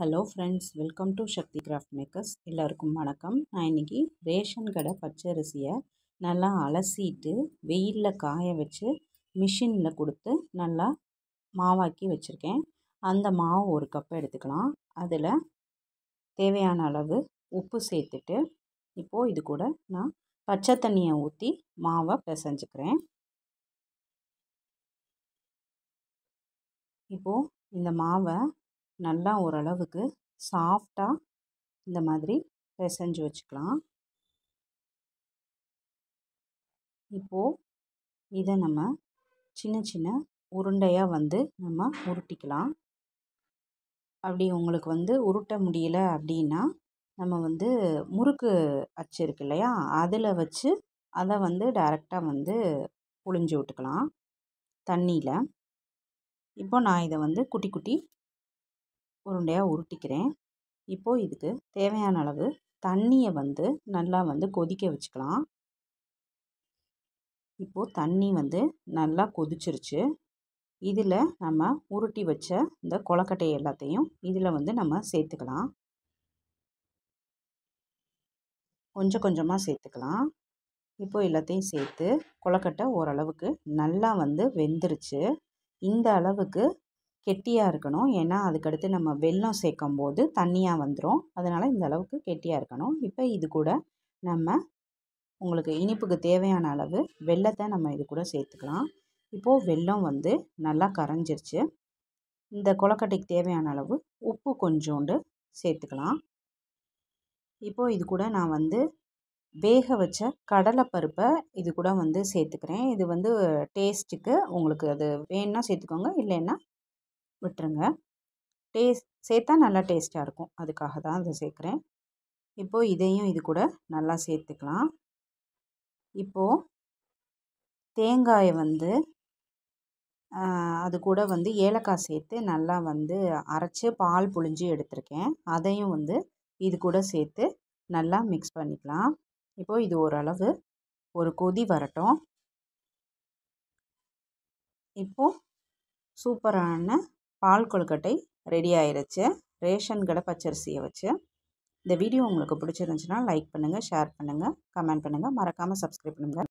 hello friends welcome to Shakti craft makers எல்லாருக்கும் வணக்கம் நான் இன்றைக்கி ரேஷன் கடை பச்சரிசியை நல்லா அலசிட்டு வெயிலில் காய வச்சு மிஷினில் கொடுத்து நல்லா மாவாக்கி வச்சுருக்கேன் அந்த மாவு ஒரு கப் எடுத்துக்கலாம் அதில் தேவையான அளவு உப்பு சேர்த்துட்டு இப்போது இது கூட நான் பச்சை தண்ணியை ஊற்றி மாவை பிசைஞ்சுக்கிறேன் இப்போது இந்த மாவை நல்லா ஓரளவுக்கு சாஃப்டாக இந்த மாதிரி பிசைஞ்சு வச்சுக்கலாம் இப்போது இதை நம்ம சின்ன சின்ன உருண்டையாக வந்து நம்ம உருட்டிக்கலாம் அப்படி உங்களுக்கு வந்து உருட்ட முடியல அப்படின்னா நம்ம வந்து முறுக்கு அச்சு இருக்கு இல்லையா அதில் வச்சு அதை வந்து டைரெக்டாக வந்து புழிஞ்சு விட்டுக்கலாம் தண்ணியில் இப்போ நான் இதை வந்து குட்டி குட்டி உருண்டையாக உருட்டிக்கிறேன் இப்போது இதுக்கு தேவையான அளவு தண்ணியை வந்து நல்லா வந்து கொதிக்க வச்சுக்கலாம் இப்போது தண்ணி வந்து நல்லா கொதிச்சிருச்சு இதில் நம்ம உருட்டி வச்ச இந்த கொலக்கட்டை எல்லாத்தையும் இதில் வந்து நம்ம சேர்த்துக்கலாம் கொஞ்சம் கொஞ்சமாக சேர்த்துக்கலாம் இப்போ எல்லாத்தையும் சேர்த்து கொளக்கட்டை ஓரளவுக்கு நல்லா வந்து வெந்துருச்சு இந்த அளவுக்கு கெட்டியாக இருக்கணும் ஏன்னா அதுக்கடுத்து நம்ம வெல்லம் சேர்க்கும் போது தண்ணியாக வந்துடும் அதனால் இந்த அளவுக்கு கெட்டியாக இருக்கணும் இப்போ இது கூட நம்ம உங்களுக்கு இனிப்புக்கு தேவையான அளவு வெல்லத்தை நம்ம இது கூட சேர்த்துக்கலாம் இப்போது வெல்லம் வந்து நல்லா கரைஞ்சிருச்சு இந்த கொலக்கட்டைக்கு தேவையான அளவு உப்பு கொஞ்சோண்டு சேர்த்துக்கலாம் இப்போது இது கூட நான் வந்து வேக வச்ச கடலைப்பருப்பை இது கூட வந்து சேர்த்துக்கிறேன் இது வந்து டேஸ்ட்டுக்கு உங்களுக்கு அது வேணுன்னா சேர்த்துக்கோங்க இல்லைன்னா விட்டுருங்க டேஸ்ட் சேர்த்தா நல்லா டேஸ்ட்டாக இருக்கும் அதுக்காக தான் அதை சேர்க்குறேன் இப்போது இதையும் இது கூட நல்லா சேர்த்துக்கலாம் இப்போது தேங்காயை வந்து அது கூட வந்து ஏலக்காய் சேர்த்து நல்லா வந்து அரைச்சி பால் புழிஞ்சு எடுத்திருக்கேன் அதையும் வந்து இது கூட சேர்த்து நல்லா மிக்ஸ் பண்ணிக்கலாம் இப்போது இது ஓரளவு ஒரு கொதி வரட்டும் இப்போது சூப்பரான பால் கொழுக்கட்டை ரெடி ஆயிடுச்சு ரேஷன் கடை பச்சரிசியை வச்சு இந்த வீடியோ உங்களுக்கு பிடிச்சிருந்துச்சுன்னா லைக் பண்ணுங்கள் ஷேர் பண்ணுங்கள் கமெண்ட் பண்ணுங்கள் மறக்காமல் சப்ஸ்கிரைப் பண்ணுங்கள்